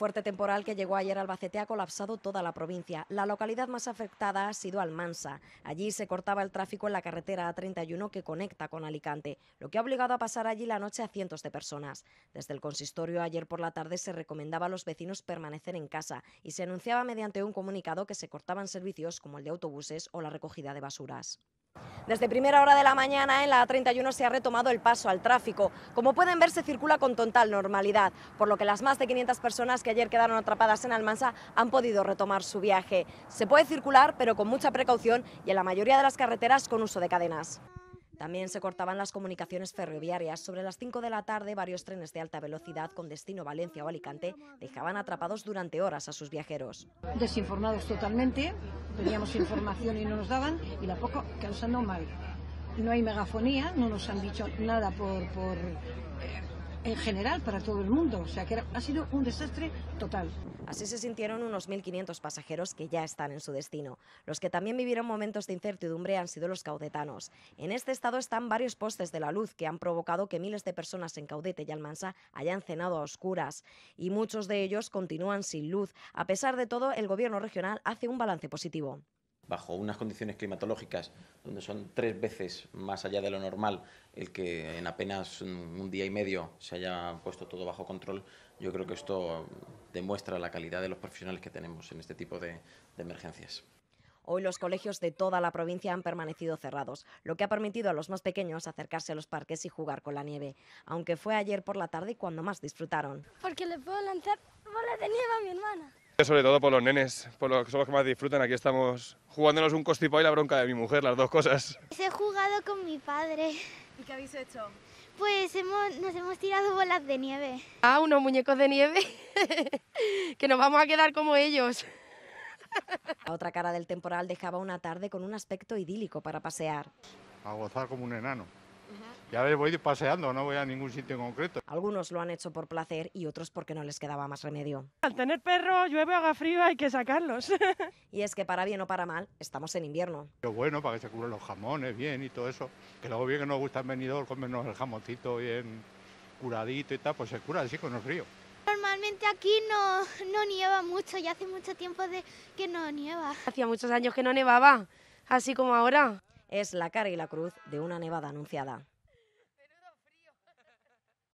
fuerte temporal que llegó ayer a Albacete ha colapsado toda la provincia. La localidad más afectada ha sido Almansa. Allí se cortaba el tráfico en la carretera A31 que conecta con Alicante, lo que ha obligado a pasar allí la noche a cientos de personas. Desde el consistorio ayer por la tarde se recomendaba a los vecinos permanecer en casa y se anunciaba mediante un comunicado que se cortaban servicios como el de autobuses o la recogida de basuras. Desde primera hora de la mañana en la A31 se ha retomado el paso al tráfico. Como pueden ver, se circula con total normalidad, por lo que las más de 500 personas que ayer quedaron atrapadas en Almansa han podido retomar su viaje. Se puede circular, pero con mucha precaución y en la mayoría de las carreteras con uso de cadenas. También se cortaban las comunicaciones ferroviarias. Sobre las 5 de la tarde, varios trenes de alta velocidad con destino Valencia o Alicante dejaban atrapados durante horas a sus viajeros. Desinformados totalmente, teníamos información y no nos daban, y la poco causando mal. No hay megafonía, no nos han dicho nada por, por eh, en general para todo el mundo. O sea que ha sido un desastre total. Así se sintieron unos 1.500 pasajeros que ya están en su destino. Los que también vivieron momentos de incertidumbre han sido los caudetanos. En este estado están varios postes de la luz que han provocado que miles de personas en Caudete y Almansa hayan cenado a oscuras. Y muchos de ellos continúan sin luz. A pesar de todo, el gobierno regional hace un balance positivo bajo unas condiciones climatológicas donde son tres veces más allá de lo normal el que en apenas un día y medio se haya puesto todo bajo control, yo creo que esto demuestra la calidad de los profesionales que tenemos en este tipo de, emergencias. Hoy los colegios de toda la provincia han permanecido cerrados, lo que ha permitido a los más pequeños acercarse a los parques y jugar con la nieve, aunque fue ayer por la tarde cuando más disfrutaron. Porque le puedo lanzar bola de nieve a mi hermana. Sobre todo por los nenes, por los que son los que más disfrutan. Aquí estamos jugándonos un costipó y la bronca de mi mujer, las dos cosas. He jugado con mi padre. ¿Y qué habéis hecho? Pues hemos, nos hemos tirado bolas de nieve. Ah, unos muñecos de nieve, que nos vamos a quedar como ellos. La otra cara del temporal dejaba una tarde con un aspecto idílico para pasear. A gozar como un enano ya a voy paseando, no voy a ningún sitio en concreto. Algunos lo han hecho por placer y otros porque no les quedaba más remedio. Al tener perro, llueve, haga frío, hay que sacarlos. y es que para bien o para mal, estamos en invierno. Pero bueno, para que se curen los jamones bien y todo eso. Que luego bien que nos gusta el venidor... comernos el jamoncito bien curadito y tal, pues se cura así con el frío. Normalmente aquí no, no nieva mucho, ya hace mucho tiempo de que no nieva. Hacía muchos años que no nevaba, así como ahora es la cara y la cruz de una nevada anunciada.